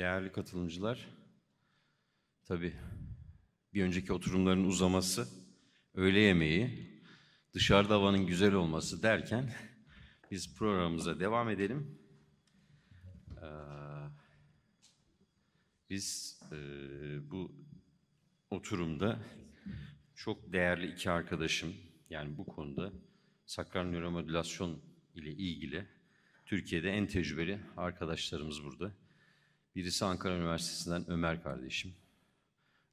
değerli katılımcılar, tabii bir önceki oturumların uzaması, öğle yemeği, dışarıda havanın güzel olması derken biz programımıza devam edelim. Ee, biz e, bu oturumda çok değerli iki arkadaşım, yani bu konuda sakral nöromodülasyon ile ilgili Türkiye'de en tecrübeli arkadaşlarımız burada. Birisi Ankara Üniversitesi'nden Ömer kardeşim.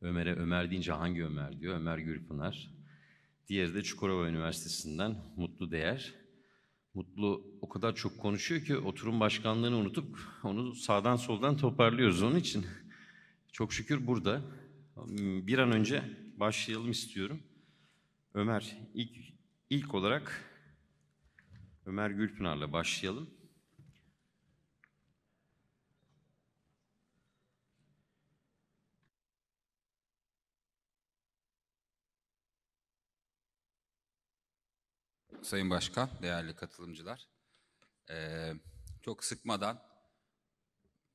Ömer'e Ömer deyince hangi Ömer diyor? Ömer Gülpınar. Diğeri de Çukurova Üniversitesi'nden Mutlu Değer. Mutlu o kadar çok konuşuyor ki oturum başkanlığını unutup onu sağdan soldan toparlıyoruz onun için. Çok şükür burada. Bir an önce başlayalım istiyorum. Ömer ilk, ilk olarak Ömer Gülpınar'la başlayalım. Sayın Başkan, değerli katılımcılar. Ee, çok sıkmadan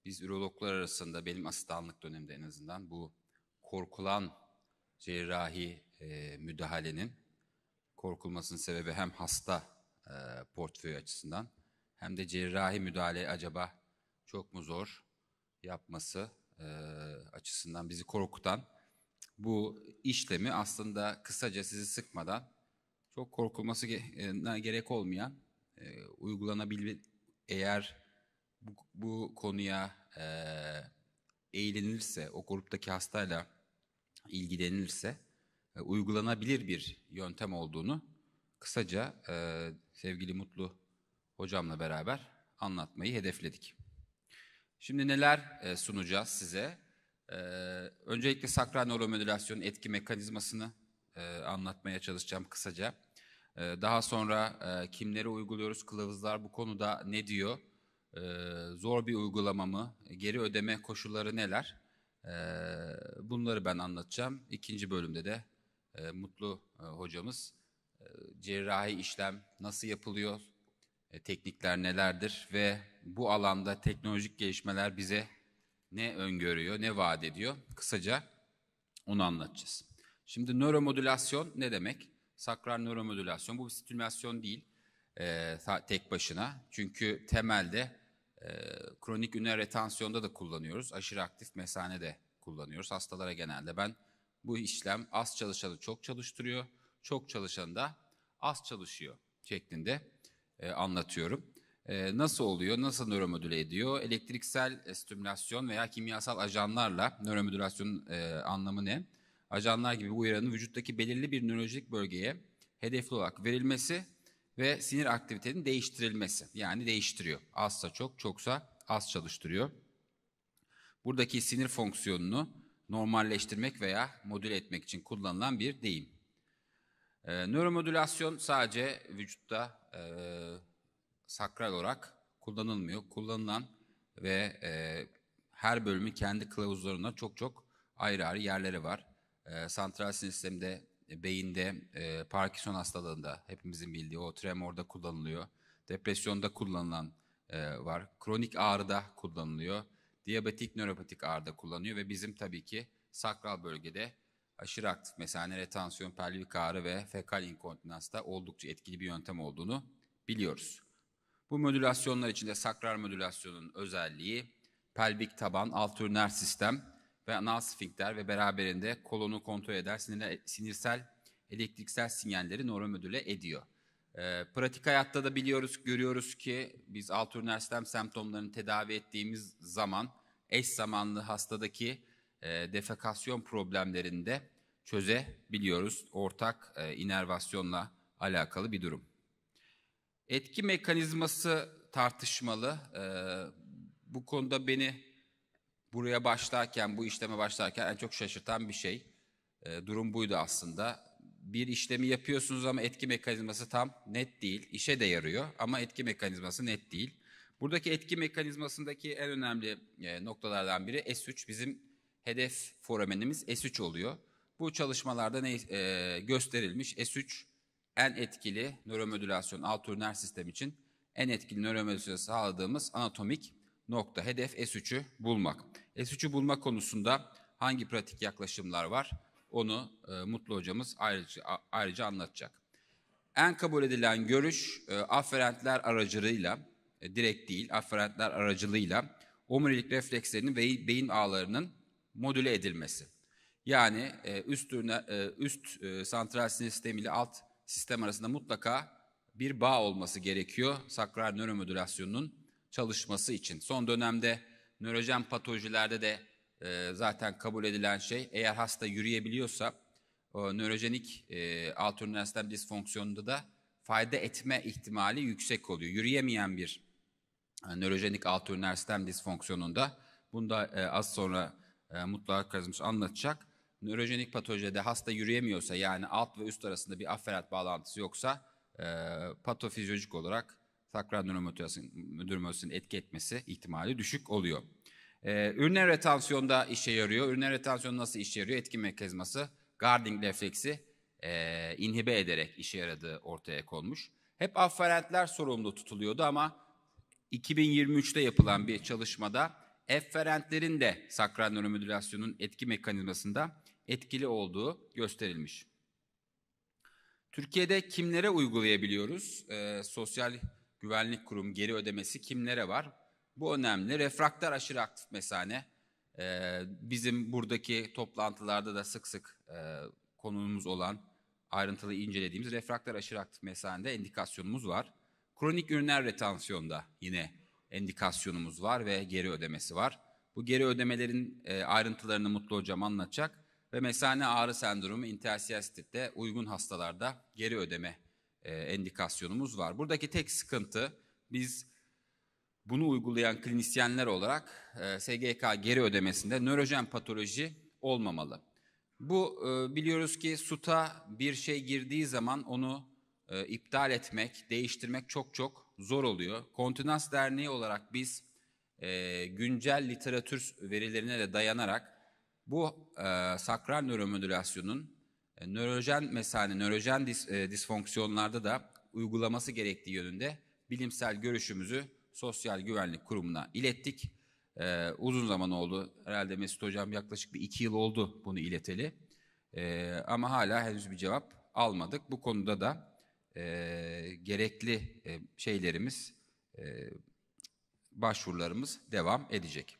biz ürologlar arasında benim asistanlık döneminde en azından bu korkulan cerrahi e, müdahalenin korkulmasının sebebi hem hasta e, portföyü açısından hem de cerrahi müdahale acaba çok mu zor yapması e, açısından bizi korkutan bu işlemi aslında kısaca sizi sıkmadan çok korkulması e, gerek olmayan e, uygulanabil eğer bu, bu konuya e, eğilenirse o gruptaki hastayla ilgilenirse e, uygulanabilir bir yöntem olduğunu kısaca e, sevgili Mutlu hocamla beraber anlatmayı hedefledik. Şimdi neler e, sunacağız size? E, öncelikle sakral nöromodülasyon etki mekanizmasını e, anlatmaya çalışacağım kısaca. E, daha sonra e, kimlere uyguluyoruz, kılavuzlar bu konuda ne diyor, e, zor bir uygulama mı, geri ödeme koşulları neler e, bunları ben anlatacağım. İkinci bölümde de e, Mutlu e, hocamız e, cerrahi işlem nasıl yapılıyor, e, teknikler nelerdir ve bu alanda teknolojik gelişmeler bize ne öngörüyor, ne vaat ediyor kısaca onu anlatacağız. Şimdi nöromodülasyon ne demek? Sakral nöromodülasyon. Bu bir stimülasyon değil e, tek başına. Çünkü temelde e, kronik üner retansiyonda da kullanıyoruz. Aşırı aktif mesane de kullanıyoruz hastalara genelde. Ben bu işlem az çalışanı çok çalıştırıyor, çok çalışanı da az çalışıyor şeklinde e, anlatıyorum. E, nasıl oluyor, nasıl nöromodüle ediyor? Elektriksel e, stimülasyon veya kimyasal ajanlarla nöromodülasyonun e, anlamı ne? ajanlar gibi bu uyaranın vücuttaki belirli bir nörolojik bölgeye hedefli olarak verilmesi ve sinir aktivitenin değiştirilmesi. Yani değiştiriyor. Azsa çok, çoksa az çalıştırıyor. Buradaki sinir fonksiyonunu normalleştirmek veya modüle etmek için kullanılan bir deyim. E, nöromodülasyon sadece vücutta e, sakral olarak kullanılmıyor. Kullanılan ve e, her bölümü kendi kılavuzlarına çok çok ayrı ayrı yerleri var e, santral sistemde, e, beyinde, e, Parkinson hastalığında hepimizin bildiği o tremorda kullanılıyor. Depresyonda kullanılan e, var. Kronik ağrıda kullanılıyor. Diyabetik nöropatik ağrıda kullanılıyor ve bizim tabii ki sakral bölgede aşırı aktif mesane retansiyon, pelvik ağrı ve fekal inkontinansta oldukça etkili bir yöntem olduğunu biliyoruz. Bu modülasyonlar içinde sakral modülasyonun özelliği pelvik taban, alt üriner sistem ve anal sfinkter ve beraberinde kolonu kontrol eder sinir, sinirsel elektriksel sinyalleri nöromodüle ediyor. E, pratik hayatta da biliyoruz, görüyoruz ki biz alturner sistem semptomlarını tedavi ettiğimiz zaman eş zamanlı hastadaki e, defekasyon problemlerinde çözebiliyoruz. Ortak e, inervasyonla alakalı bir durum. Etki mekanizması tartışmalı. E, bu konuda beni buraya başlarken, bu işleme başlarken en çok şaşırtan bir şey. E, durum buydu aslında. Bir işlemi yapıyorsunuz ama etki mekanizması tam net değil. İşe de yarıyor ama etki mekanizması net değil. Buradaki etki mekanizmasındaki en önemli e, noktalardan biri e S3. Bizim hedef foramenimiz e S3 oluyor. Bu çalışmalarda ne, e, gösterilmiş e S3 en etkili nöromodülasyon alt üriner sistem için en etkili nöromodülasyon sağladığımız anatomik nokta. Hedef S3'ü bulmak. S3'ü bulma konusunda hangi pratik yaklaşımlar var? Onu e, Mutlu hocamız ayrıca, ayrıca anlatacak. En kabul edilen görüş e, afferentler aracılığıyla, e, direkt değil, afferentler aracılığıyla omurilik reflekslerinin ve beyin ağlarının modüle edilmesi. Yani e, üst, ürüne, e, üst e, santral sinir sistemi ile alt sistem arasında mutlaka bir bağ olması gerekiyor sakral nöromodülasyonunun çalışması için. Son dönemde nörojen patolojilerde de e, zaten kabul edilen şey eğer hasta yürüyebiliyorsa o nörojenik e, autonomic disfonksiyonunda da fayda etme ihtimali yüksek oluyor. Yürüyemeyen bir e, nörojenik autonomic sistem disfonksiyonunda bunu da e, az sonra e, mutlaka kazanmış anlatacak. Nörojenik patolojide hasta yürüyemiyorsa yani alt ve üst arasında bir afferent bağlantısı yoksa patofizyolojik olarak sakral nöromotorasının müdürmösünün etki etmesi ihtimali düşük oluyor. Ee, üriner retansiyonda işe yarıyor. Üriner retansiyonu nasıl işe yarıyor? Etki mekanizması guarding refleksi e, inhibe ederek işe yaradığı ortaya konmuş. Hep afferentler sorumlu tutuluyordu ama 2023'te yapılan bir çalışmada efferentlerin de sakral nöromodülasyonun etki mekanizmasında etkili olduğu gösterilmiş. Türkiye'de kimlere uygulayabiliyoruz? E, sosyal güvenlik kurum geri ödemesi kimlere var? Bu önemli. Refraktar aşırı aktif mesane. E, bizim buradaki toplantılarda da sık sık e, konumuz olan ayrıntılı incelediğimiz refraktar aşırı aktif mesanede endikasyonumuz var. Kronik üriner retansiyonda yine endikasyonumuz var ve geri ödemesi var. Bu geri ödemelerin e, ayrıntılarını Mutlu Hocam anlatacak ve mesane ağrı sendromu intersiyel uygun hastalarda geri ödeme e, endikasyonumuz var. Buradaki tek sıkıntı biz bunu uygulayan klinisyenler olarak e, SGK geri ödemesinde nörojen patoloji olmamalı. Bu e, biliyoruz ki suta bir şey girdiği zaman onu iptal etmek, değiştirmek çok çok zor oluyor. Kontinans Derneği olarak biz güncel literatür verilerine de dayanarak bu sakral nöromodülasyonun e, nörojen mesane, nörojen dis, e, disfonksiyonlarda da uygulaması gerektiği yönünde bilimsel görüşümüzü Sosyal Güvenlik Kurumu'na ilettik. E, uzun zaman oldu herhalde Mesut Hocam yaklaşık bir iki yıl oldu bunu ileteli. E, ama hala henüz bir cevap almadık. Bu konuda da e, gerekli e, şeylerimiz, e, başvurularımız devam edecek.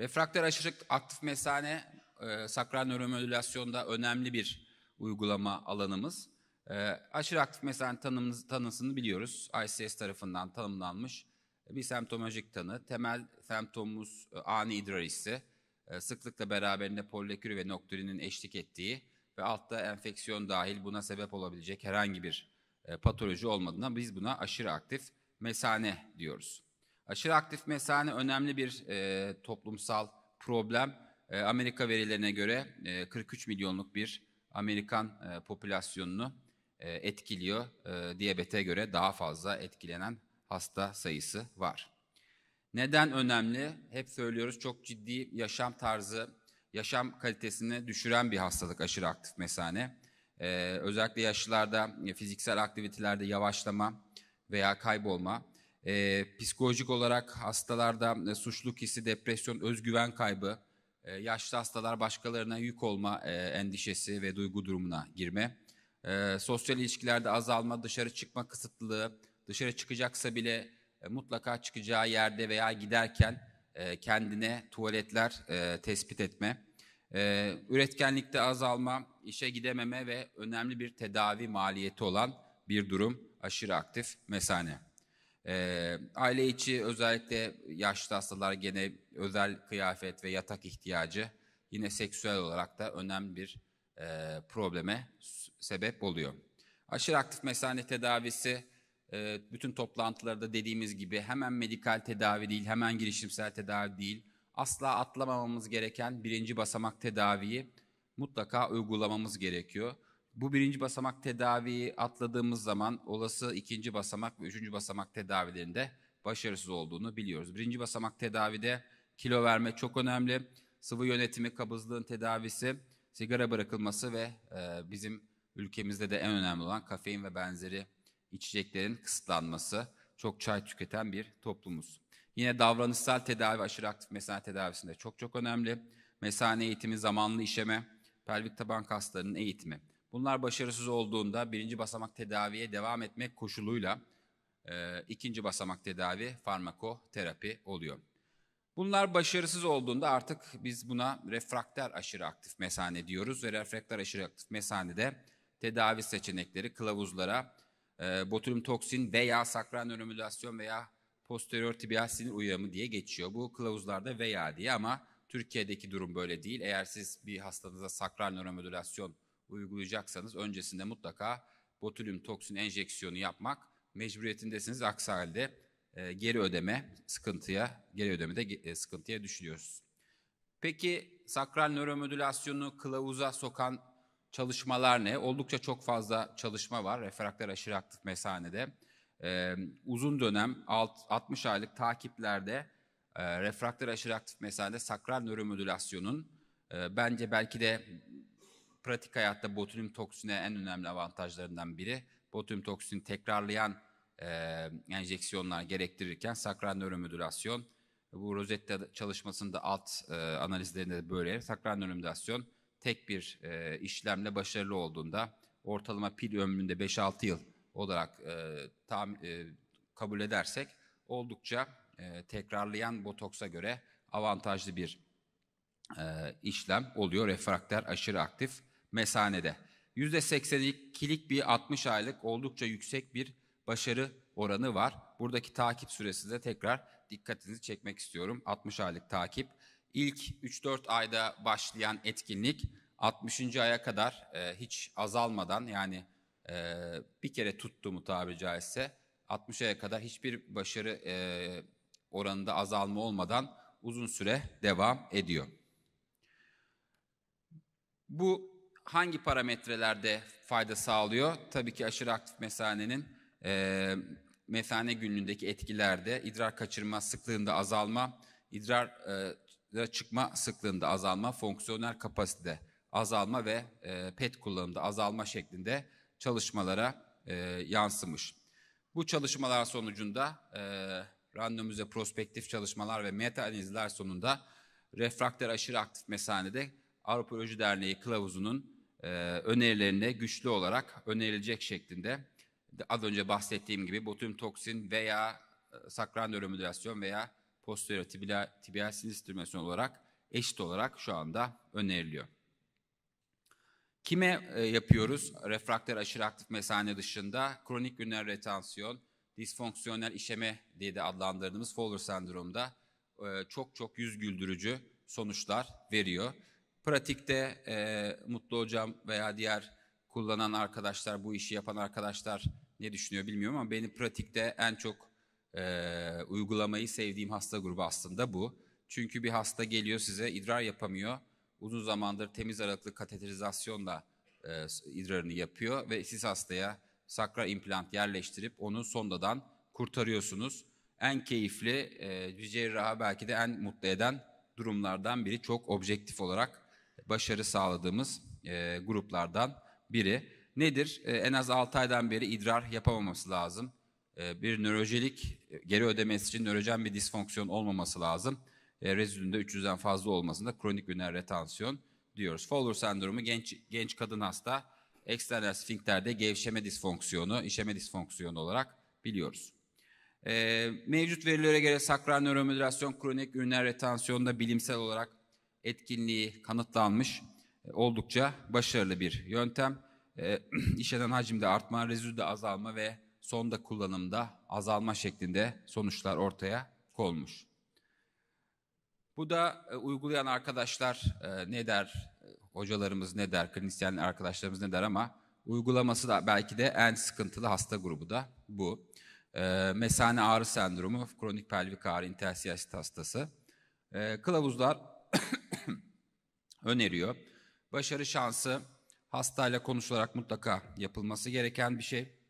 Refraktör aşırı aktif mesane e, sakral nöromodülasyonda önemli bir uygulama alanımız. E, aşırı aktif mesan tanısını biliyoruz. ICS tarafından tanımlanmış e, bir semptomolojik tanı. Temel semptomumuz e, ani idrar hissi. E, sıklıkla beraberinde polilakürü ve nokturinin eşlik ettiği ve altta enfeksiyon dahil buna sebep olabilecek herhangi bir e, patoloji olmadığından biz buna aşırı aktif mesane diyoruz. Aşırı aktif mesane önemli bir e, toplumsal problem ee, Amerika verilerine göre 43 e, milyonluk bir Amerikan e, popülasyonunu e, etkiliyor. diyabete göre daha fazla etkilenen hasta sayısı var. Neden önemli? Hep söylüyoruz çok ciddi yaşam tarzı, yaşam kalitesini düşüren bir hastalık aşırı aktif mesane. özellikle yaşlılarda fiziksel aktivitelerde yavaşlama veya kaybolma. psikolojik olarak hastalarda suçluluk hissi, depresyon, özgüven kaybı, e, yaşlı hastalar başkalarına yük olma e, endişesi ve duygu durumuna girme, e, sosyal ilişkilerde azalma, dışarı çıkma kısıtlılığı, dışarı çıkacaksa bile mutlaka çıkacağı yerde veya giderken kendine tuvaletler tespit etme, üretkenlikte azalma, işe gidememe ve önemli bir tedavi maliyeti olan bir durum aşırı aktif mesane. E, aile içi özellikle yaşlı hastalar gene özel kıyafet ve yatak ihtiyacı yine seksüel olarak da önemli bir e, probleme sebep oluyor. Aşırı aktif mesane tedavisi e, bütün toplantılarda dediğimiz gibi hemen medikal tedavi değil, hemen girişimsel tedavi değil. Asla atlamamamız gereken birinci basamak tedaviyi mutlaka uygulamamız gerekiyor. Bu birinci basamak tedaviyi atladığımız zaman olası ikinci basamak ve üçüncü basamak tedavilerinde başarısız olduğunu biliyoruz. Birinci basamak tedavide kilo verme çok önemli. Sıvı yönetimi, kabızlığın tedavisi, sigara bırakılması ve e, bizim ülkemizde de en önemli olan kafein ve benzeri içeceklerin kısıtlanması. Çok çay tüketen bir toplumuz. Yine davranışsal tedavi, aşırı aktif mesane tedavisinde çok çok önemli. Mesane eğitimi, zamanlı işeme, pelvik taban kaslarının eğitimi. Bunlar başarısız olduğunda birinci basamak tedaviye devam etmek koşuluyla e, ikinci basamak tedavi farmakoterapi oluyor. Bunlar başarısız olduğunda artık biz buna refrakter aşırı aktif mesane diyoruz ve refrakter aşırı aktif mesanede tedavi seçenekleri kılavuzlara e, botulinum toksin veya sakral nöromodülasyon veya posterior tibial sinir uyarımı diye geçiyor. Bu kılavuzlarda veya diye ama Türkiye'deki durum böyle değil. Eğer siz bir hastanıza sakral nöromodülasyon uygulayacaksanız öncesinde mutlaka botulin toksin enjeksiyonu yapmak mecburiyetindesiniz. Aksi halde e, geri ödeme sıkıntıya, geri ödemede e, sıkıntıya düşüyoruz. Peki sakral nöromodülasyonu kılavuza sokan çalışmalar ne? Oldukça çok fazla çalışma var refraktör aşırı aktif mesanede. Ee, uzun dönem alt, 60 aylık takiplerde e, refraktör aşırı aktif mesanede sakral nöromodülasyonun e, bence belki de pratik hayatta botulinum toksini en önemli avantajlarından biri. Botulinum toksini tekrarlayan e, enjeksiyonlar gerektirirken sakral nöromodülasyon bu rozetta çalışmasında alt e, analizlerinde de böyle sakral nöromodülasyon tek bir e, işlemle başarılı olduğunda ortalama pil ömründe 5-6 yıl olarak e, tam e, kabul edersek oldukça e, tekrarlayan botoksa göre avantajlı bir e, işlem oluyor. refrakter aşırı aktif mesanede. %82'lik bir 60 aylık oldukça yüksek bir başarı oranı var. Buradaki takip süresi de tekrar dikkatinizi çekmek istiyorum. 60 aylık takip. İlk 3-4 ayda başlayan etkinlik 60. aya kadar e, hiç azalmadan yani e, bir kere tuttu mu tabiri caizse 60 aya kadar hiçbir başarı e, oranında azalma olmadan uzun süre devam ediyor. Bu hangi parametrelerde fayda sağlıyor? Tabii ki aşırı aktif mesanenin e, mesane günlüğündeki etkilerde idrar kaçırma sıklığında azalma, idrar e, çıkma sıklığında azalma, fonksiyonel kapasite azalma ve e, PET kullanımda azalma şeklinde çalışmalara e, yansımış. Bu çalışmalar sonucunda e, randomize prospektif çalışmalar ve meta analizler sonunda refraktör aşırı aktif mesanede Avrupa Öcü Derneği kılavuzunun e, önerilerine güçlü olarak önerilecek şeklinde az önce bahsettiğim gibi toksin veya e, sakral nöromodülasyon veya posterior tibial, tibial sinir stimülasyon olarak eşit olarak şu anda öneriliyor. Kime e, yapıyoruz? Refraktör aşırı aktif mesane dışında kronik üriner retansiyon, disfonksiyonel işeme diye de adlandırdığımız Fowler sendromda e, çok çok yüz güldürücü sonuçlar veriyor. Pratikte e, Mutlu Hocam veya diğer kullanan arkadaşlar, bu işi yapan arkadaşlar ne düşünüyor bilmiyorum ama beni pratikte en çok e, uygulamayı sevdiğim hasta grubu aslında bu. Çünkü bir hasta geliyor size idrar yapamıyor. Uzun zamandır temiz aralıklı kateterizasyonla e, idrarını yapıyor ve siz hastaya sakra implant yerleştirip onu sondadan kurtarıyorsunuz. En keyifli, e, cerraha belki de en mutlu eden durumlardan biri çok objektif olarak başarı sağladığımız e, gruplardan biri. Nedir? E, en az 6 aydan beri idrar yapamaması lazım. E, bir nörojelik e, geri ödemesi için nörojen bir disfonksiyon olmaması lazım. E, rezidünde 300'den fazla olmasında kronik üriner retansiyon diyoruz. Fowler sendromu genç genç kadın hasta eksternal sfinkterde gevşeme disfonksiyonu, işeme disfonksiyonu olarak biliyoruz. E, mevcut verilere göre sakral nöromodülasyon kronik üriner retansiyonda bilimsel olarak etkinliği kanıtlanmış e, oldukça başarılı bir yöntem. E, hacimde artma, rezüde azalma ve sonda kullanımda azalma şeklinde sonuçlar ortaya konmuş. Bu da e, uygulayan arkadaşlar e, ne der, hocalarımız ne der, klinisyen arkadaşlarımız ne der ama uygulaması da belki de en sıkıntılı hasta grubu da bu. mesane ağrı sendromu, kronik pelvik ağrı, intersiyastit hastası. kılavuzlar öneriyor. Başarı şansı hastayla konuşularak mutlaka yapılması gereken bir şey.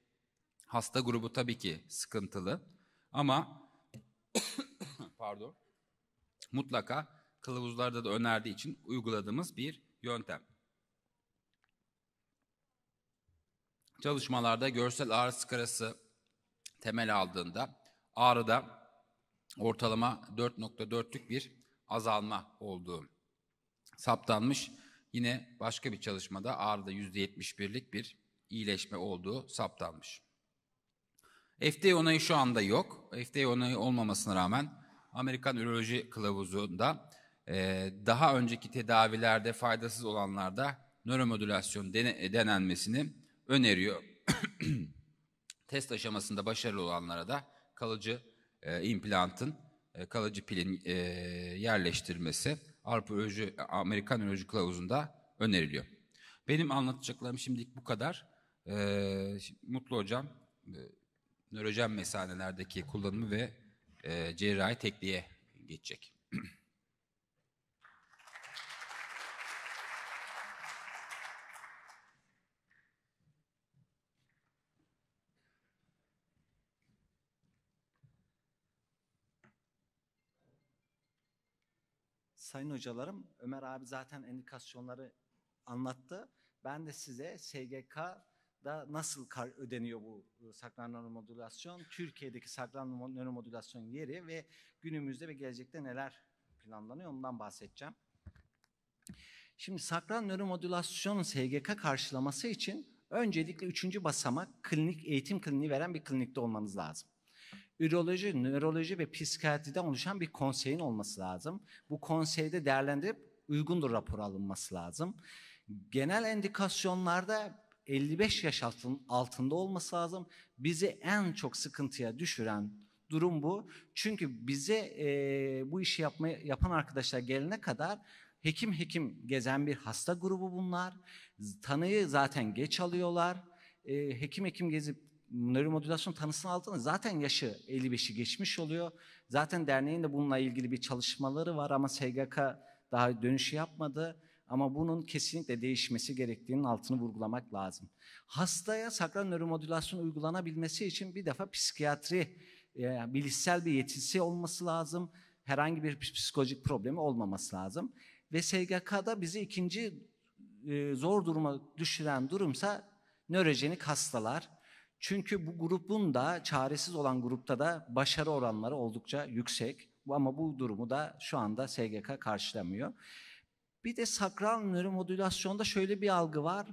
Hasta grubu tabii ki sıkıntılı ama pardon mutlaka kılavuzlarda da önerdiği için uyguladığımız bir yöntem. Çalışmalarda görsel ağrı skarası temel aldığında ağrıda ortalama 4.4'lük bir azalma olduğu saptanmış. Yine başka bir çalışmada ağrıda %71'lik bir iyileşme olduğu saptanmış. FDA onayı şu anda yok. FDA onayı olmamasına rağmen Amerikan Üroloji Kılavuzu'nda e, daha önceki tedavilerde faydasız olanlarda nöromodülasyon dene, denenmesini öneriyor. Test aşamasında başarılı olanlara da kalıcı e, implantın, e, kalıcı pilin e, yerleştirmesi Avrupa Üroloji, Amerikan Üroloji Kılavuzu'nda öneriliyor. Benim anlatacaklarım şimdilik bu kadar. Ee, Mutlu Hocam, e, nörojen mesanelerdeki kullanımı ve e, cerrahi tekniğe geçecek. sayın hocalarım Ömer abi zaten endikasyonları anlattı. Ben de size SGK'da nasıl kar ödeniyor bu ıı, saklar nöromodülasyon, Türkiye'deki saklar nöromodülasyon yeri ve günümüzde ve gelecekte neler planlanıyor ondan bahsedeceğim. Şimdi sakral nöromodülasyonun SGK karşılaması için öncelikle üçüncü basamak klinik eğitim kliniği veren bir klinikte olmanız lazım üroloji, nöroloji ve psikiyatriden oluşan bir konseyin olması lazım. Bu konseyde değerlendirip uygundur rapor alınması lazım. Genel endikasyonlarda 55 yaş altında olması lazım. Bizi en çok sıkıntıya düşüren durum bu. Çünkü bize e, bu işi yapma, yapan arkadaşlar gelene kadar hekim hekim gezen bir hasta grubu bunlar. Tanıyı zaten geç alıyorlar. E, hekim hekim gezip nöromodülasyon tanısını aldığında zaten yaşı 55'i geçmiş oluyor. Zaten derneğin de bununla ilgili bir çalışmaları var ama SGK daha dönüşü yapmadı. Ama bunun kesinlikle değişmesi gerektiğinin altını vurgulamak lazım. Hastaya sakral nöromodülasyon uygulanabilmesi için bir defa psikiyatri, e, bilişsel bir yetisi olması lazım. Herhangi bir psikolojik problemi olmaması lazım. Ve SGK'da bizi ikinci e, zor duruma düşüren durumsa nörojenik hastalar. Çünkü bu grubun da çaresiz olan grupta da başarı oranları oldukça yüksek. Ama bu durumu da şu anda SGK karşılamıyor. Bir de sakral nöromodülasyonda şöyle bir algı var.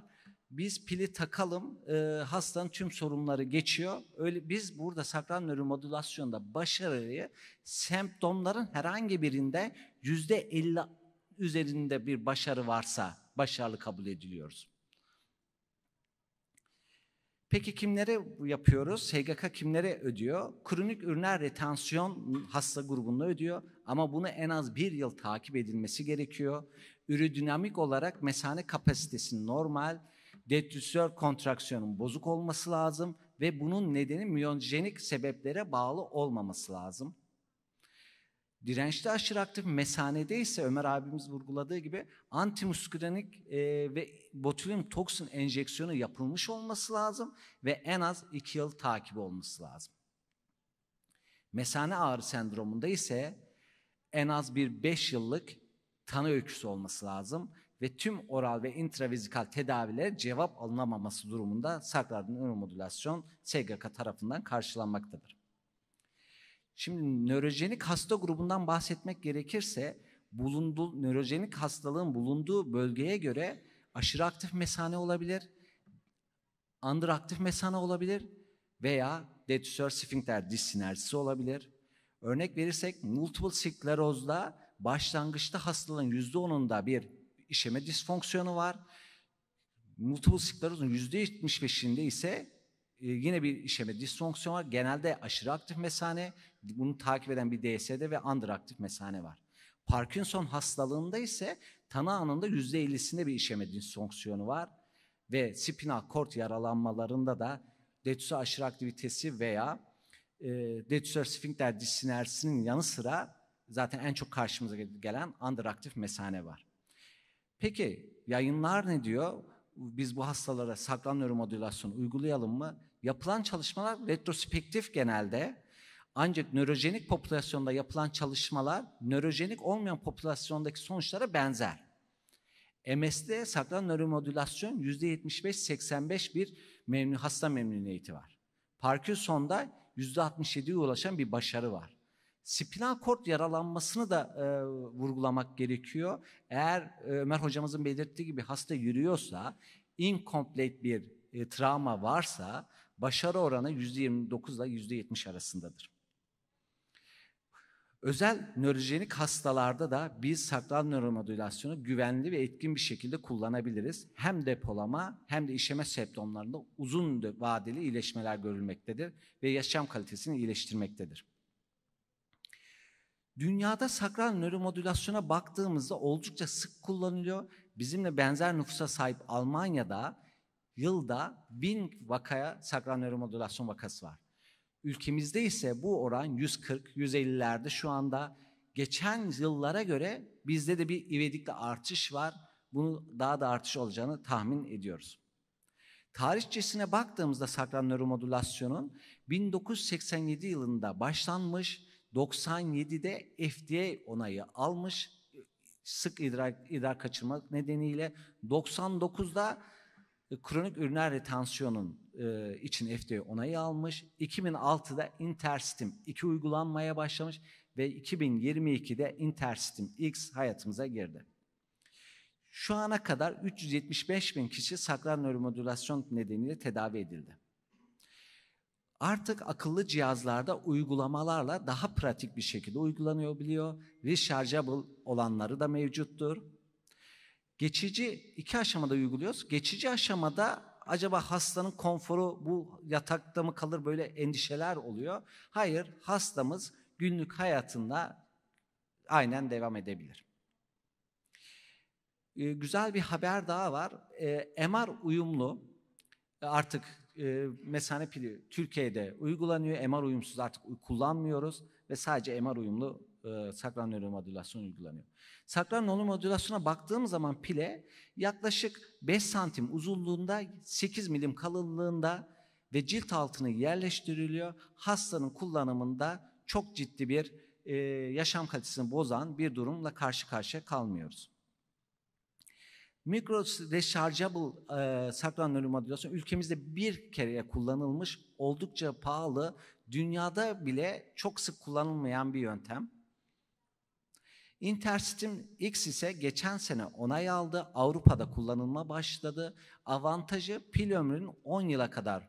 Biz pili takalım, e, hastanın tüm sorunları geçiyor. Öyle biz burada sakral nöromodülasyonda başarıyı semptomların herhangi birinde yüzde %50 üzerinde bir başarı varsa başarılı kabul ediliyoruz. Peki kimlere yapıyoruz? SGK kimlere ödüyor? Kronik üriner retansiyon hasta grubunda ödüyor ama bunu en az bir yıl takip edilmesi gerekiyor. Ürü dinamik olarak mesane kapasitesi normal, detrüsör kontraksiyonun bozuk olması lazım ve bunun nedeni miyonjenik sebeplere bağlı olmaması lazım dirençli aşırı aktif mesanede ise Ömer abimiz vurguladığı gibi antimuskürenik e, ve botulinum toksin enjeksiyonu yapılmış olması lazım ve en az 2 yıl takibi olması lazım. Mesane ağrı sendromunda ise en az bir 5 yıllık tanı öyküsü olması lazım ve tüm oral ve intravizikal tedaviler cevap alınamaması durumunda saklardın nöromodülasyon SGK tarafından karşılanmaktadır. Şimdi nörojenik hasta grubundan bahsetmek gerekirse bulunduğu nörojenik hastalığın bulunduğu bölgeye göre aşırı aktif mesane olabilir, underaktif mesane olabilir veya detisör sfinkter dissinerjisi olabilir. Örnek verirsek multiple sklerozda başlangıçta hastalığın %10'unda bir işeme disfonksiyonu var. Multiple sklerozun %75'inde ise e, yine bir işeme disfonksiyon var. Genelde aşırı aktif mesane bunu takip eden bir DSD ve underaktif mesane var. Parkinson hastalığında ise tanı anında %50'sinde bir işeme disfonksiyonu var ve spinal kort yaralanmalarında da detüsör aşırı aktivitesi veya e, detüsör sfinkter disinersinin yanı sıra zaten en çok karşımıza gelen underaktif mesane var. Peki yayınlar ne diyor? Biz bu hastalara saklan nöromodülasyon uygulayalım mı? Yapılan çalışmalar retrospektif genelde ancak nörojenik popülasyonda yapılan çalışmalar nörojenik olmayan popülasyondaki sonuçlara benzer. MS'de saklan nöromodülasyon %75-85 bir memnun, hasta memnuniyeti var. Parkinson'da %67'ye ulaşan bir başarı var. Spinal kort yaralanmasını da e, vurgulamak gerekiyor. Eğer e, Ömer hocamızın belirttiği gibi hasta yürüyorsa, incomplete bir e, travma varsa başarı oranı %29 ile %70 arasındadır. Özel nörojenik hastalarda da biz sakral nöromodülasyonu güvenli ve etkin bir şekilde kullanabiliriz. Hem depolama hem de işeme septomlarında uzun vadeli iyileşmeler görülmektedir ve yaşam kalitesini iyileştirmektedir. Dünyada sakral nöromodülasyona baktığımızda oldukça sık kullanılıyor. Bizimle benzer nüfusa sahip Almanya'da yılda bin vakaya sakral nöromodülasyon vakası var. Ülkemizde ise bu oran 140-150'lerde şu anda geçen yıllara göre bizde de bir ivedikli artış var. Bunu daha da artış olacağını tahmin ediyoruz. Tarihçesine baktığımızda sakral nöromodülasyonun 1987 yılında başlanmış, 97'de FDA onayı almış, sık idrar, idrar kaçırmak nedeniyle 99'da kronik üriner retansiyonun e, için FDA onayı almış. 2006'da Interstim 2 uygulanmaya başlamış ve 2022'de Interstim X hayatımıza girdi. Şu ana kadar 375 bin kişi sakral nöromodülasyon nedeniyle tedavi edildi. Artık akıllı cihazlarda uygulamalarla daha pratik bir şekilde uygulanıyor uygulanabiliyor. Rechargeable olanları da mevcuttur. Geçici iki aşamada uyguluyoruz. Geçici aşamada acaba hastanın konforu bu yatakta mı kalır böyle endişeler oluyor. Hayır hastamız günlük hayatında aynen devam edebilir. Ee, güzel bir haber daha var. Ee, MR uyumlu ee, artık e, mesane pili Türkiye'de uygulanıyor. MR uyumsuz artık kullanmıyoruz ve sadece MR uyumlu e, sakral nöromodülasyon uygulanıyor. Sakral nöromodülasyona baktığım zaman pile yaklaşık 5 santim uzunluğunda 8 milim kalınlığında ve cilt altına yerleştiriliyor. Hastanın kullanımında çok ciddi bir e, yaşam kalitesini bozan bir durumla karşı karşıya kalmıyoruz. Mikro rechargeable e, sakral nöromodülasyon ülkemizde bir kereye kullanılmış, oldukça pahalı, dünyada bile çok sık kullanılmayan bir yöntem. Interstim X ise geçen sene onay aldı. Avrupa'da kullanılma başladı. Avantajı pil ömrünün 10 yıla kadar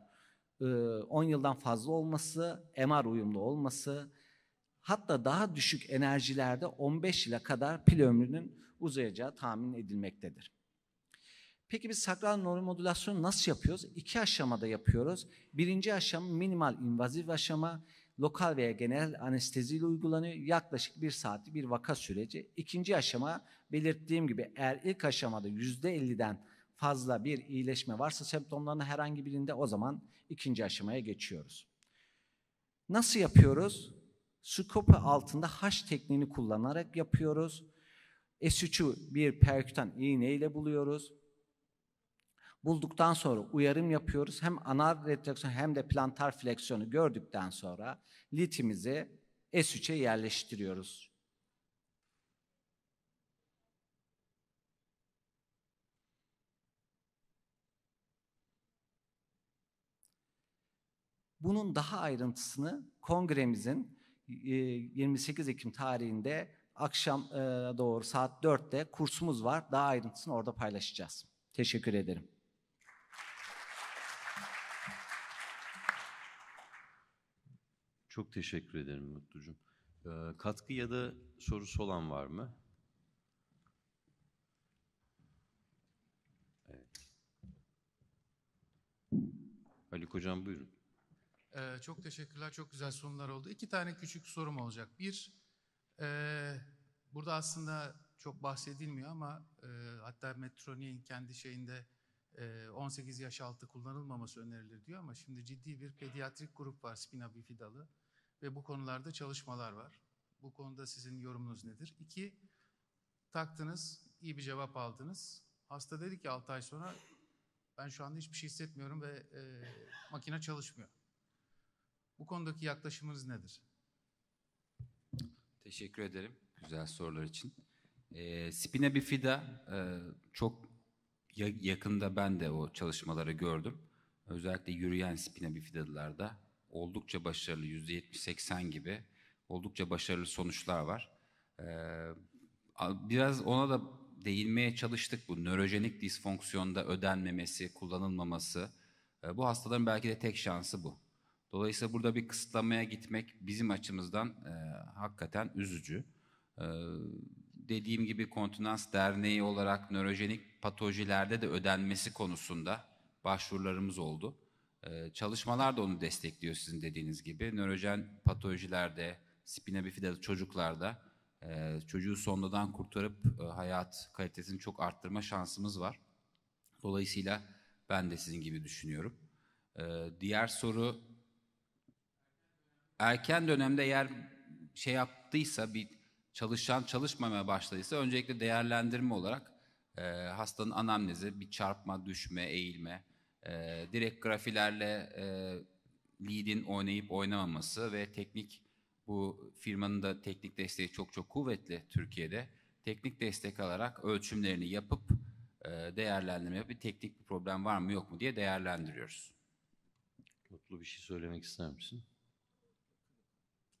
10 e, yıldan fazla olması, MR uyumlu olması, hatta daha düşük enerjilerde 15 yıla kadar pil ömrünün uzayacağı tahmin edilmektedir. Peki biz sakral modülasyonu nasıl yapıyoruz? İki aşamada yapıyoruz. Birinci aşama minimal invaziv aşama, lokal veya genel anesteziyle uygulanıyor. Yaklaşık bir saati bir vaka süreci. İkinci aşama belirttiğim gibi eğer ilk aşamada yüzde %50'den fazla bir iyileşme varsa semptomların herhangi birinde o zaman ikinci aşamaya geçiyoruz. Nasıl yapıyoruz? Skopi altında H tekniğini kullanarak yapıyoruz. S3'ü bir perkütan iğne ile buluyoruz bulduktan sonra uyarım yapıyoruz. Hem anar refleksiyon hem de plantar fleksiyonu gördükten sonra litimizi S3'e yerleştiriyoruz. Bunun daha ayrıntısını kongremizin 28 e, Ekim tarihinde akşam e, doğru saat 4'te kursumuz var. Daha ayrıntısını orada paylaşacağız. Teşekkür ederim. Çok teşekkür ederim Mutlucuğum. Ee, katkı ya da sorusu olan var mı? Evet. Ali kocam buyurun. Ee, çok teşekkürler. Çok güzel sunumlar oldu. İki tane küçük sorum olacak. Bir, e, burada aslında çok bahsedilmiyor ama e, hatta Metroni'nin kendi şeyinde 18 e, yaş altı kullanılmaması önerilir diyor ama şimdi ciddi bir pediatrik grup var spina bifidalı ve bu konularda çalışmalar var. Bu konuda sizin yorumunuz nedir? İki, taktınız, iyi bir cevap aldınız. Hasta dedi ki 6 ay sonra ben şu anda hiçbir şey hissetmiyorum ve e, makine çalışmıyor. Bu konudaki yaklaşımınız nedir? Teşekkür ederim güzel sorular için. E, spina bifida e, çok yakında ben de o çalışmaları gördüm. Özellikle yürüyen spina bifidalılarda oldukça başarılı %70-80 gibi oldukça başarılı sonuçlar var. Ee, biraz ona da değinmeye çalıştık bu nörojenik disfonksiyonda ödenmemesi, kullanılmaması. Ee, bu hastaların belki de tek şansı bu. Dolayısıyla burada bir kısıtlamaya gitmek bizim açımızdan e, hakikaten üzücü. E, dediğim gibi Kontinans Derneği olarak nörojenik patolojilerde de ödenmesi konusunda başvurularımız oldu. Ee, çalışmalar da onu destekliyor sizin dediğiniz gibi. Nörojen patolojilerde, bifida çocuklarda e, çocuğu sonradan kurtarıp e, hayat kalitesini çok arttırma şansımız var. Dolayısıyla ben de sizin gibi düşünüyorum. Ee, diğer soru erken dönemde eğer şey yaptıysa bir çalışan çalışmamaya başladıysa öncelikle değerlendirme olarak e, hastanın anamnezi bir çarpma, düşme, eğilme, e, direkt grafilerle e, lead'in oynayıp oynamaması ve teknik bu firmanın da teknik desteği çok çok kuvvetli Türkiye'de. Teknik destek alarak ölçümlerini yapıp e, değerlendirme yapıp bir teknik bir problem var mı yok mu diye değerlendiriyoruz. Mutlu bir şey söylemek ister misin?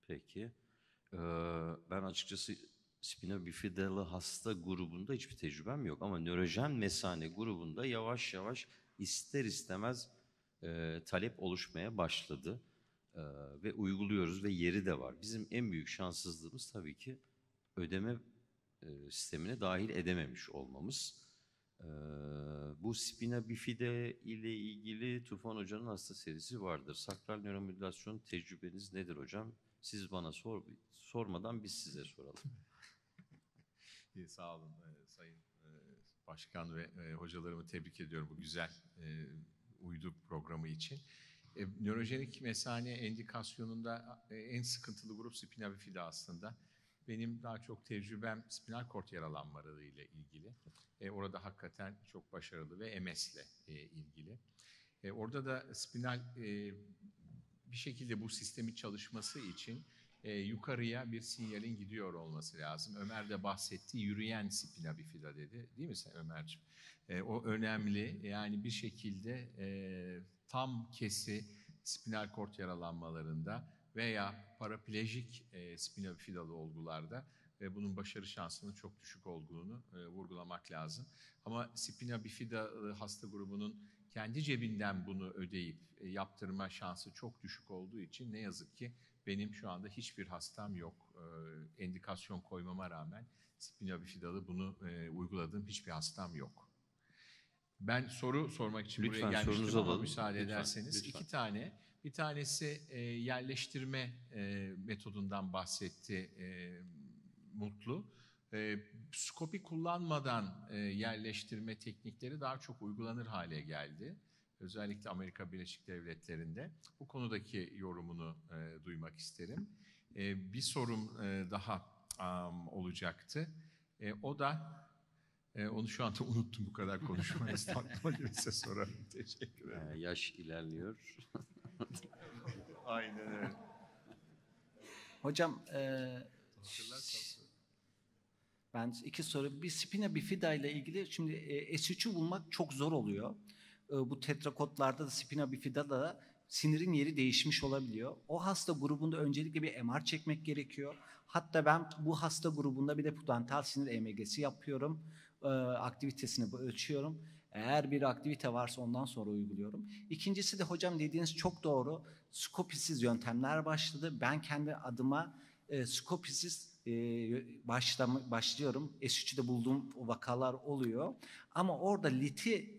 Peki. Ee, ben açıkçası spina bifidalı hasta grubunda hiçbir tecrübem yok ama nörojen mesane grubunda yavaş yavaş ister istemez e, talep oluşmaya başladı e, ve uyguluyoruz ve yeri de var. Bizim en büyük şanssızlığımız tabii ki ödeme e, sistemine dahil edememiş olmamız. E, bu spina bifide ile ilgili Tufan Hoca'nın hasta serisi vardır. Sakral nöromodülasyon tecrübeniz nedir hocam? Siz bana sor, sormadan biz size soralım. İyi, sağ olun e, sayın başkan ve e, hocalarımı tebrik ediyorum bu güzel e, uydu programı için. E, nörojenik mesane endikasyonunda e, en sıkıntılı grup spinal bifida aslında. Benim daha çok tecrübem spinal kort yaralanmaları ile ilgili. E, orada hakikaten çok başarılı ve MS ile e, ilgili. E, orada da spinal e, bir şekilde bu sistemin çalışması için e, yukarıya bir sinyalin gidiyor olması lazım. Ömer de bahsetti yürüyen spina bifida dedi. Değil mi sen Ömerciğim? E, o önemli. Yani bir şekilde e, tam kesi spinal kort yaralanmalarında veya paraplejik e, spina bifidalı olgularda ve bunun başarı şansının çok düşük olduğunu e, vurgulamak lazım. Ama spina bifida hasta grubunun kendi cebinden bunu ödeyip e, yaptırma şansı çok düşük olduğu için ne yazık ki benim şu anda hiçbir hastam yok. E, endikasyon koymama rağmen spinobifidalı bunu e, uyguladığım hiçbir hastam yok. Ben soru sormak için lütfen, buraya gelmiştim ama müsaade lütfen, ederseniz. Lütfen. iki tane. Bir tanesi e, yerleştirme e, metodundan bahsetti Mutlu. E, skopi kullanmadan yerleştirme teknikleri daha çok uygulanır hale geldi özellikle Amerika Birleşik Devletleri'nde. Bu konudaki yorumunu e, duymak isterim. E, bir sorum e, daha um, olacaktı. E, o da e, onu şu anda unuttum bu kadar konuşma esnafıma gelirse sorarım. Teşekkür e, ederim. Ee, yaş ilerliyor. Aynen öyle. Hocam e, ben iki soru. Bir spina bifida ile ilgili şimdi e, S3'ü bulmak çok zor oluyor. Ee, bu tetrakotlarda da spina bifida da sinirin yeri değişmiş olabiliyor. O hasta grubunda öncelikle bir MR çekmek gerekiyor. Hatta ben bu hasta grubunda bir de pudantal sinir EMG'si yapıyorum. Ee, aktivitesini ölçüyorum. Eğer bir aktivite varsa ondan sonra uyguluyorum. İkincisi de hocam dediğiniz çok doğru. Skopisiz yöntemler başladı. Ben kendi adıma e, skopisiz e, başlam başlıyorum. S3'de bulduğum vakalar oluyor. Ama orada liti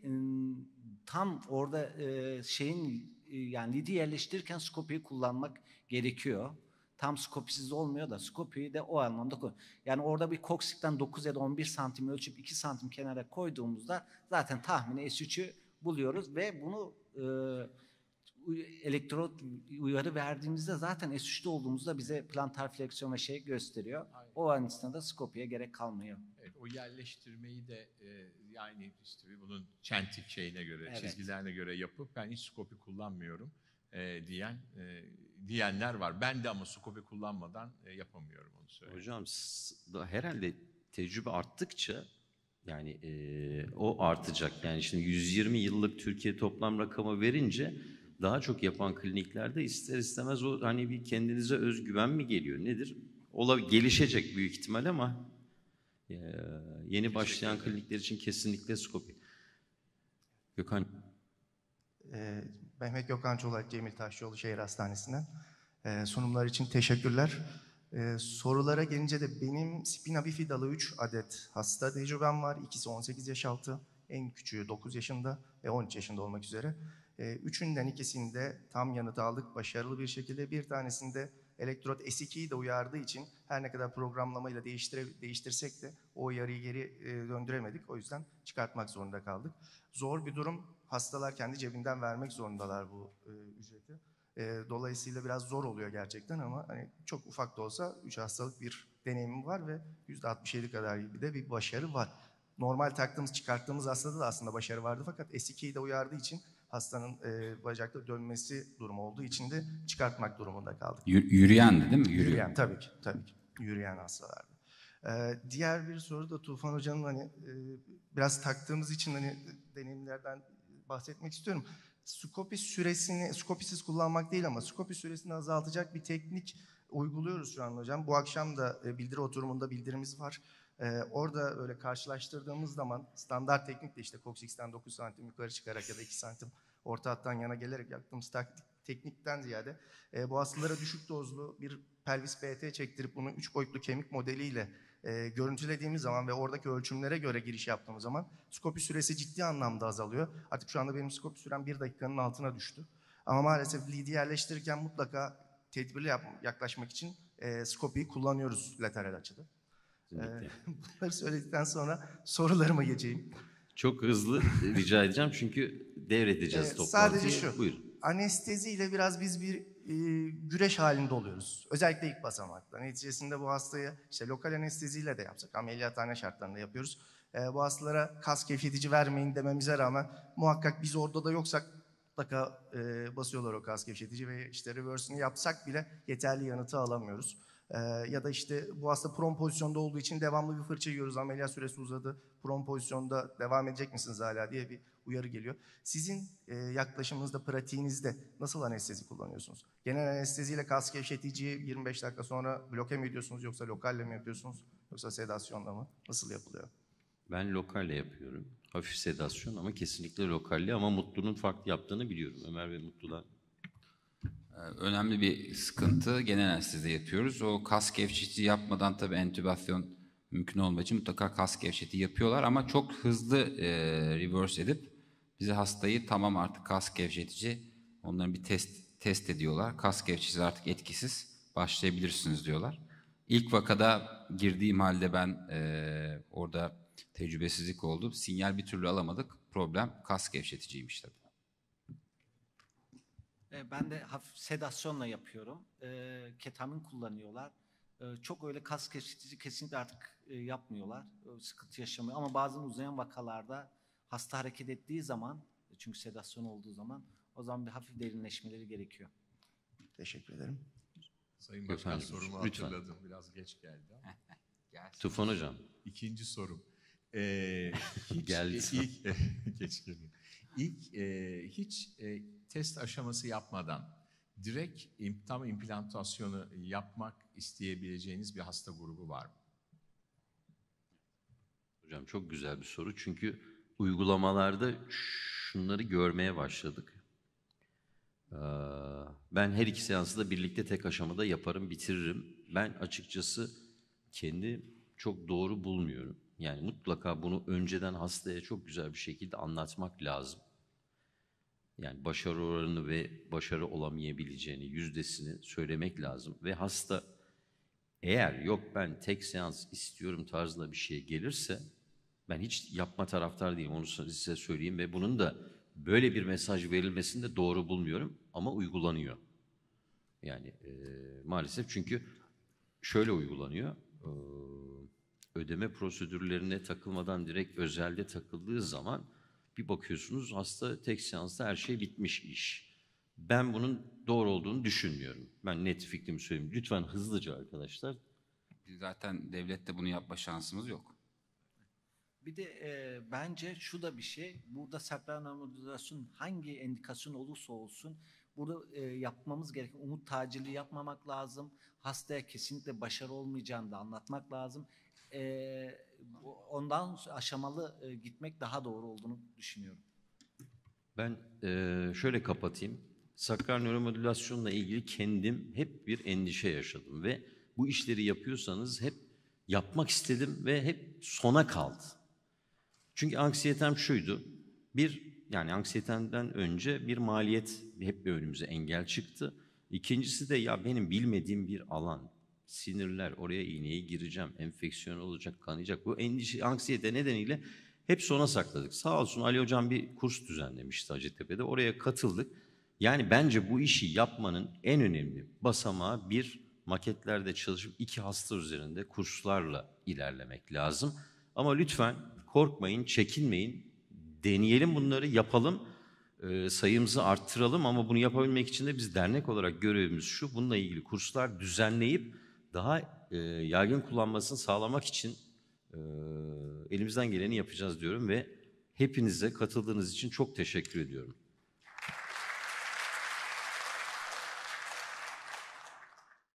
tam orada e, şeyin e, yani lidi yerleştirirken skopiyi kullanmak gerekiyor. Tam skopisiz olmuyor da skopiyi de o anlamda koy. Yani orada bir koksikten 9 ya da 11 santim ölçüp 2 santim kenara koyduğumuzda zaten tahmini S3'ü buluyoruz ve bunu e, elektrot uyarı verdiğimizde zaten S3'te olduğumuzda bize plantar fleksiyon ve şey gösteriyor. Aynen. O an içinde de Scopia'ya gerek kalmıyor o yerleştirmeyi de e, yani işte bunun çentik şeyine göre, evet. çizgilerine göre yapıp ben hiç skopi kullanmıyorum e, diyen e, diyenler var. Ben de ama skopi kullanmadan e, yapamıyorum onu söyleyeyim. Hocam da herhalde tecrübe arttıkça yani e, o artacak. Yani şimdi 120 yıllık Türkiye toplam rakamı verince daha çok yapan kliniklerde ister istemez o hani bir kendinize özgüven mi geliyor nedir? Ola gelişecek büyük ihtimal ama ee, yeni başlayan klinikler için kesinlikle Skopi. Gökhan. Ee, Mehmet Gökhan Çolak, Cemil Taşyolu Şehir Hastanesi'nden. Ee, sunumlar için teşekkürler. sorulara gelince de benim spina bifida'lı 3 adet hasta tecrübem var. İkisi 18 yaş altı, en küçüğü 9 yaşında ve 13 yaşında olmak üzere. üçünden ikisinde tam yanıt aldık başarılı bir şekilde. Bir tanesinde elektrot S2'yi de uyardığı için her ne kadar programlamayla değiştire, değiştirsek de o uyarıyı geri e, döndüremedik. O yüzden çıkartmak zorunda kaldık. Zor bir durum. Hastalar kendi cebinden vermek zorundalar bu e, ücreti. E, dolayısıyla biraz zor oluyor gerçekten ama hani çok ufak da olsa 3 hastalık bir deneyimim var ve %67 kadar gibi de bir başarı var. Normal taktığımız, çıkarttığımız hastada da aslında başarı vardı fakat S2'yi de uyardığı için hastanın e, bacakta dönmesi durumu olduğu için de çıkartmak durumunda kaldık. Y- yürüyen değil mi? Yürüyen. yürüyen tabii ki. Tabii ki. Yürüyen hastalarda. Ee, diğer bir soru da Tufan Hoca'nın hani e, biraz taktığımız için hani deneyimlerden bahsetmek istiyorum. Skopi süresini, skopisiz kullanmak değil ama skopi süresini azaltacak bir teknik uyguluyoruz şu an hocam. Bu akşam da e, bildiri oturumunda bildirimiz var. Ee, orada öyle karşılaştırdığımız zaman standart teknikle işte Cox 9 santim yukarı çıkarak ya da 2 santim orta hattan yana gelerek yaptığımız taktik, teknikten ziyade e, bu hastalara düşük dozlu bir pelvis BT çektirip bunu üç boyutlu kemik modeliyle e, görüntülediğimiz zaman ve oradaki ölçümlere göre giriş yaptığımız zaman skopi süresi ciddi anlamda azalıyor. Artık şu anda benim skopi sürem bir dakikanın altına düştü. Ama maalesef lidi yerleştirirken mutlaka tedbirli yaklaşmak için e, skopiyi kullanıyoruz lateral açıda. Ee, bunları söyledikten sonra sorularıma geçeyim. Çok hızlı rica edeceğim çünkü devredeceğiz evet, toplantıyı. Sadece şu, Buyur. anesteziyle biraz biz bir e, güreş halinde oluyoruz. Özellikle ilk basamakta. Neticesinde bu hastayı işte lokal anesteziyle de yapsak, ameliyathane şartlarında yapıyoruz. E, bu hastalara kas gevşetici vermeyin dememize rağmen muhakkak biz orada da yoksak mutlaka e, basıyorlar o kas gevşetici ve işte reverse'ini yapsak bile yeterli yanıtı alamıyoruz. Ee, ya da işte bu hasta prom pozisyonda olduğu için devamlı bir fırça yiyoruz. Ameliyat süresi uzadı. Prom pozisyonda devam edecek misiniz hala diye bir uyarı geliyor. Sizin e, yaklaşımınızda, pratiğinizde nasıl anestezi kullanıyorsunuz? Genel anesteziyle kas gevşeticiyi 25 dakika sonra bloke mi ediyorsunuz yoksa lokalle mi yapıyorsunuz? Yoksa sedasyonla mı? Nasıl yapılıyor? Ben lokalle yapıyorum. Hafif sedasyon ama kesinlikle lokalle ama Mutlu'nun farklı yaptığını biliyorum. Ömer ve Mutlu'dan ee, önemli bir sıkıntı. Genel anestezide yapıyoruz. O kas gevşetici yapmadan tabii entübasyon mümkün olmadığı için mutlaka kas gevşetici yapıyorlar ama çok hızlı e, reverse edip bize hastayı tamam artık kas gevşetici onların bir test test ediyorlar. Kas gevşetici artık etkisiz başlayabilirsiniz diyorlar. İlk vakada girdiğim halde ben e, orada tecrübesizlik oldu. Sinyal bir türlü alamadık. Problem kas gevşeticiymiş tabii. E, ben de hafif sedasyonla yapıyorum. E, ketamin kullanıyorlar. E, çok öyle kas kesitici kesinlikle artık e, yapmıyorlar. sıkıntı yaşamıyor. Ama bazen uzayan vakalarda hasta hareket ettiği zaman çünkü sedasyon olduğu zaman o zaman bir hafif derinleşmeleri gerekiyor. Teşekkür ederim. Sayın Başkan Efendim, sorumu lütfen. hatırladım. Biraz geç geldi ama. Tufan Hocam. İkinci sorum. Ee, hiç, Geldi. Ilk, geç gelin. İlk, e, hiç e, test aşaması yapmadan direkt tam implantasyonu yapmak isteyebileceğiniz bir hasta grubu var mı? Hocam çok güzel bir soru. Çünkü uygulamalarda şunları görmeye başladık. Ee, ben her iki seansı da birlikte tek aşamada yaparım, bitiririm. Ben açıkçası kendi çok doğru bulmuyorum. Yani mutlaka bunu önceden hastaya çok güzel bir şekilde anlatmak lazım yani başarı oranını ve başarı olamayabileceğini yüzdesini söylemek lazım. Ve hasta eğer yok ben tek seans istiyorum tarzında bir şey gelirse ben hiç yapma taraftar değilim onu size söyleyeyim ve bunun da böyle bir mesaj verilmesini de doğru bulmuyorum ama uygulanıyor. Yani e, maalesef çünkü şöyle uygulanıyor. E, ödeme prosedürlerine takılmadan direkt özelde takıldığı zaman bir bakıyorsunuz hasta tek seansta her şey bitmiş iş. Ben bunun doğru olduğunu düşünmüyorum. Ben net fikrimi söyleyeyim. Lütfen hızlıca arkadaşlar. Zaten devlette de bunu yapma şansımız yok. Bir de e, bence şu da bir şey. Burada serplenamodülasyon hangi endikasyon olursa olsun burada e, yapmamız gereken umut tacili yapmamak lazım. Hastaya kesinlikle başarı olmayacağını da anlatmak lazım e, ondan aşamalı e, gitmek daha doğru olduğunu düşünüyorum. Ben e, şöyle kapatayım. Sakral nöromodülasyonla ilgili kendim hep bir endişe yaşadım ve bu işleri yapıyorsanız hep yapmak istedim ve hep sona kaldı. Çünkü anksiyetem şuydu. Bir, yani anksiyetemden önce bir maliyet hep önümüze engel çıktı. İkincisi de ya benim bilmediğim bir alan. Sinirler, oraya iğneye gireceğim, enfeksiyon olacak, kanayacak. Bu endişe, anksiyete nedeniyle hep sona sakladık. Sağ olsun Ali Hocam bir kurs düzenlemişti Hacettepe'de. Oraya katıldık. Yani bence bu işi yapmanın en önemli basamağı bir maketlerde çalışıp iki hasta üzerinde kurslarla ilerlemek lazım. Ama lütfen korkmayın, çekinmeyin. Deneyelim bunları, yapalım. E, sayımızı arttıralım ama bunu yapabilmek için de biz dernek olarak görevimiz şu. Bununla ilgili kurslar düzenleyip daha e, yaygın kullanmasını sağlamak için e, elimizden geleni yapacağız diyorum ve hepinize katıldığınız için çok teşekkür ediyorum.